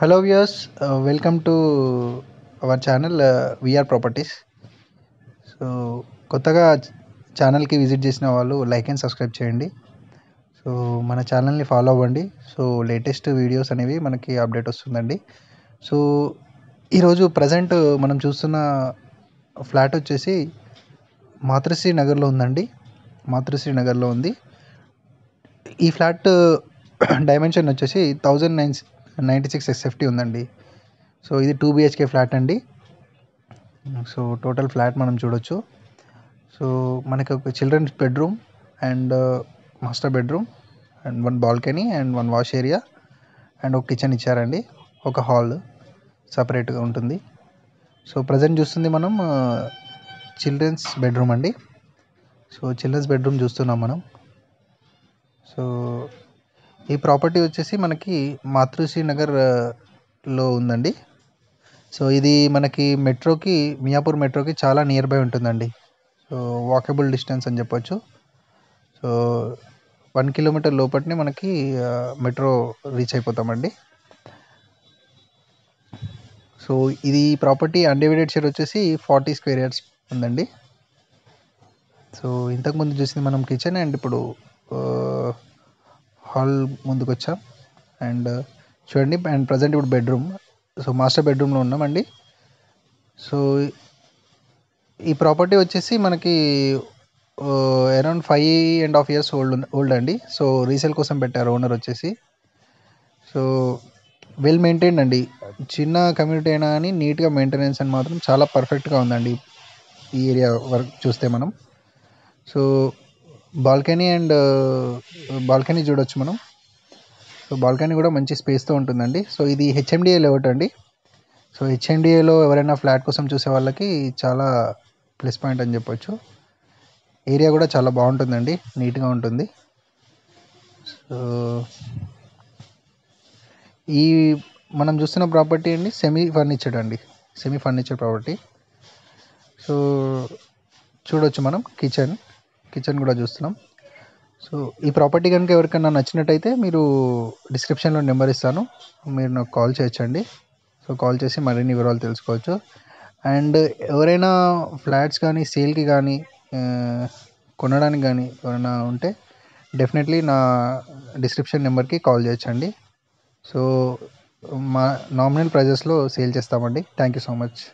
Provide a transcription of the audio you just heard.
hello views welcome to our channel VR properties so కొత్తగా ఛానల్కి visit చేసిన వాళ్ళు లైక్ అండ్ సబ్స్క్రైబ్ చేయండి సో మన ఛానల్ని ఫాలో అవ్వండి సో లేటెస్ట్ వీడియోస్ అనేవి మనకి అప్డేట్ వస్తుందండి సో ఈరోజు ప్రజెంట్ uh, మనం చూస్తున్న ఫ్లాట్ వచ్చేసి మాతృశ్రీ నగర్లో ఉందండి మాతృశ్రీ నగర్లో ఉంది ఈ ఫ్లాట్ డైమెన్షన్ uh, వచ్చేసి thousand nine ninety six SFT ఉందండి సో ఇది టూ బిహెచ్కే ఫ్లాట్ అండి సో టోటల్ ఫ్లాట్ మనం చూడొచ్చు సో మనకి ఒక children's bedroom and master bedroom and one balcony and one wash area and ఒక కిచెన్ ఇచ్చారండి ఒక హాల్ సపరేట్గా ఉంటుంది సో ప్రజెంట్ చూస్తుంది మనం చిల్డ్రన్స్ uh, బెడ్రూమ్ అండి సో చిల్డ్రన్స్ బెడ్రూమ్ చూస్తున్నాం మనం సో ఈ ప్రాపర్టీ వచ్చేసి మనకి మాతృశ్రీ నగర్లో ఉందండి సో ఇది మనకి మెట్రోకి మియాపూర్ మెట్రోకి చాలా నియర్ బై ఉంటుందండి సో వాకబుల్ డిస్టెన్స్ అని చెప్పొచ్చు సో వన్ కిలోమీటర్ లోపలనే మనకి మెట్రో రీచ్ అయిపోతామండి సో ఇది ప్రాపర్టీ అన్డివైడెడ్ షేర్ వచ్చేసి ఫార్టీ స్క్వేర్ యార్డ్స్ ఉందండి సో ఇంతకుముందు చూసింది మనం కిచెన్ అండ్ ఇప్పుడు హాల్ ముందుకు వచ్చాం అండ్ చూడండి అండ్ ప్రజెంట్ ఇప్పుడు బెడ్రూమ్ సో మాస్టర్ బెడ్రూమ్లో ఉన్నామండి సో ఈ ప్రాపర్టీ వచ్చేసి మనకి around five and half years old old అండి సో రీసేల్ కోసం పెట్టారు ఓనర్ వచ్చేసి సో వెల్ మెయింటైన్ అండి చిన్న కమ్యూనిటీ అయినా కానీ నీట్గా మెయింటెనెన్స్ అని మాత్రం చాలా పర్ఫెక్ట్గా ఉందండి ఈ ఏరియా వర్క్ చూస్తే మనం సో బాల్కనీ అండ్ బాల్కనీ చూడవచ్చు మనం సో బాల్కనీ కూడా మంచి స్పేస్తో ఉంటుందండి సో ఇది హెచ్ఎండిఏ లేఅవుట్ అండి సో హెచ్ఎండిఏలో ఎవరైనా ఫ్లాట్ కోసం చూసే వాళ్ళకి చాలా ప్లస్ పాయింట్ అని చెప్పొచ్చు ఏరియా కూడా చాలా బాగుంటుందండి నీట్గా ఉంటుంది సో ఈ మనం చూస్తున్న ప్రాపర్టీ అండి సెమీ ఫర్నిచర్డ్ అండి సెమీ ఫర్నిచర్ ప్రాపర్టీ సో చూడొచ్చు మనం కిచెన్ కిచెన్ కూడా చూస్తున్నాం సో ఈ ప్రాపర్టీ కనుక ఎవరికైనా నచ్చినట్టయితే మీరు డిస్క్రిప్షన్లో నెంబర్ ఇస్తాను మీరు నాకు కాల్ చేయొచ్చండి సో కాల్ చేసి మరిన్ని వివరాలు తెలుసుకోవచ్చు అండ్ ఎవరైనా ఫ్లాట్స్ కానీ సేల్కి కానీ కొనడానికి కానీ ఎవరైనా ఉంటే డెఫినెట్లీ నా డిస్క్రిప్షన్ నెంబర్కి కాల్ చేయొచ్చండి సో మా నామినల్ ప్రైజెస్లో సేల్ చేస్తామండి థ్యాంక్ యూ సో మచ్